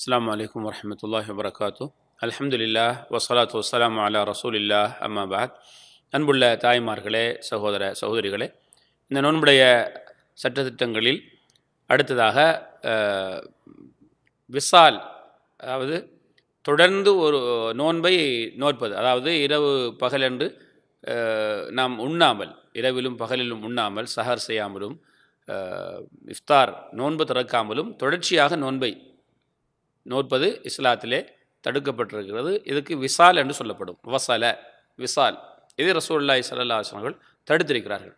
அஸ்லாம் வலைக்கம் வரமத்துல்லாஹி வபரகாத்து அலமதுல்லா வசலாத்து வசலாம் அலா ரசூலில்லா அம்மாபாத் அன்புள்ள தாய்மார்களே சகோதர சகோதரிகளே இந்த நோன்புடைய சட்டத்திட்டங்களில் அடுத்ததாக விசால் அதாவது தொடர்ந்து ஒரு நோன்பை நோற்பது அதாவது இரவு பகலன்று நாம் உண்ணாமல் இரவிலும் பகலிலும் உண்ணாமல் சஹர் செய்யாமலும் இஃப்தார் நோன்பு திறக்காமலும் தொடர்ச்சியாக நோன்பை நோற்பது இஸ்லாத்திலே தடுக்கப்பட்டிருக்கிறது இதுக்கு விசால் என்று சொல்லப்படும் வசல விசால் இது ரசூல்லாய் சல்லா அவர்கள் தடுத்திருக்கிறார்கள்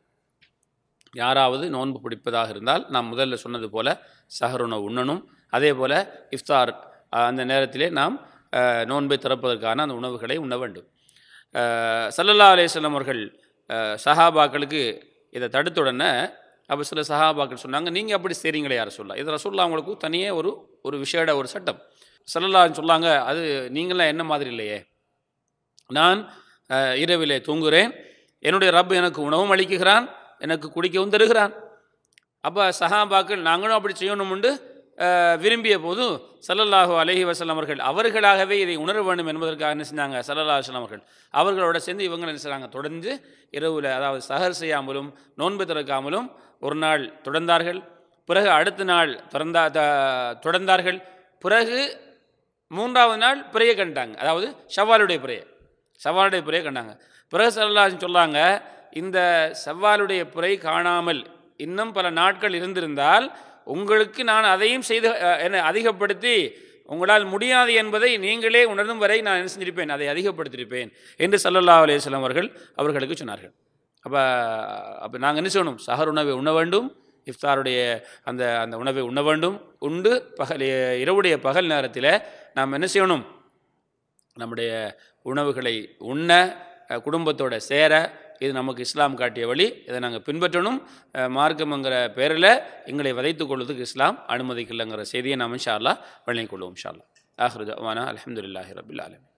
யாராவது நோன்பு பிடிப்பதாக இருந்தால் நாம் முதல்ல சொன்னது போல் சஹருணவு உண்ணணும் அதே போல் இஃப்தார் அந்த நேரத்திலே நாம் நோன்பை திறப்பதற்கான அந்த உணவுகளை உண்ண வேண்டும் சல்லல்லா அலேஸ்லம் அவர்கள் சஹாபாக்களுக்கு இதை தடுத்துடனே அப்போ சில சஹாபாக்கள் சொன்னாங்க நீங்கள் அப்படி செய்கிறீங்களே யார் சொல்ல இதில் சொல்ல அவங்களுக்கு தனியே ஒரு ஒரு விஷேட ஒரு சட்டம் சல்லல்லா சொல்லாங்க அது நீங்களாம் என்ன மாதிரி இல்லையே நான் இரவிலே தூங்குகிறேன் என்னுடைய ரப் எனக்கு உணவும் அளிக்குகிறான் எனக்கு குடிக்கவும் தருகிறான் அப்போ சஹாபாக்கள் நாங்களும் அப்படி செய்யணும் உண்டு விரும்பிய போது சல்லல்லாஹு அலஹி வசலம் அவர்கள் அவர்களாகவே இதை உணர வேண்டும் என்பதற்காக என்ன செஞ்சாங்க சல்லல்லா வசலம் அவர்கள் அவர்களோட சேர்ந்து இவங்க என்ன செய்கிறாங்க தொடர்ந்து இரவில் அதாவது சஹர் செய்யாமலும் நோன்பு திறக்காமலும் ஒரு நாள் தொடர்ந்தார்கள் பிறகு அடுத்த நாள் திறந்தா தொடர்ந்தார்கள் பிறகு மூன்றாவது நாள் பிறையை கண்டாங்க அதாவது சவாலுடைய பிறையை சவாலுடைய பிறையை கண்டாங்க பிறகு சல்லாஹ் சொல்லாங்க இந்த செவ்வாலுடைய பிறை காணாமல் இன்னும் பல நாட்கள் இருந்திருந்தால் உங்களுக்கு நான் அதையும் செய்து என்னை அதிகப்படுத்தி உங்களால் முடியாது என்பதை நீங்களே உணரும் வரை நான் என்ன செஞ்சிருப்பேன் அதை அதிகப்படுத்தியிருப்பேன் என்று சல்லல்லா அலையம் அவர்கள் அவர்களுக்கு சொன்னார்கள் அப்போ அப்போ நாங்கள் என்ன செய்யணும் சஹர் உணவை உண்ண வேண்டும் இஃப்தாருடைய அந்த அந்த உணவை உண்ண வேண்டும் உண்டு பகல் இரவுடைய பகல் நேரத்தில் நாம் என்ன செய்யணும் நம்முடைய உணவுகளை உண்ண குடும்பத்தோட சேர இது நமக்கு இஸ்லாம் காட்டிய வழி இதை நாங்கள் பின்பற்றணும் மார்க்கம்ங்கிற பேரில் எங்களை விதைத்து கொள்வதுக்கு இஸ்லாம் அனுமதிக்கலைங்கிற செய்தியை நாம் ஷாலா வழங்கிக் கொள்வோம் ஷார்லா ஆஹ்ருஜானா அலமதுல்லாஹி ரபில்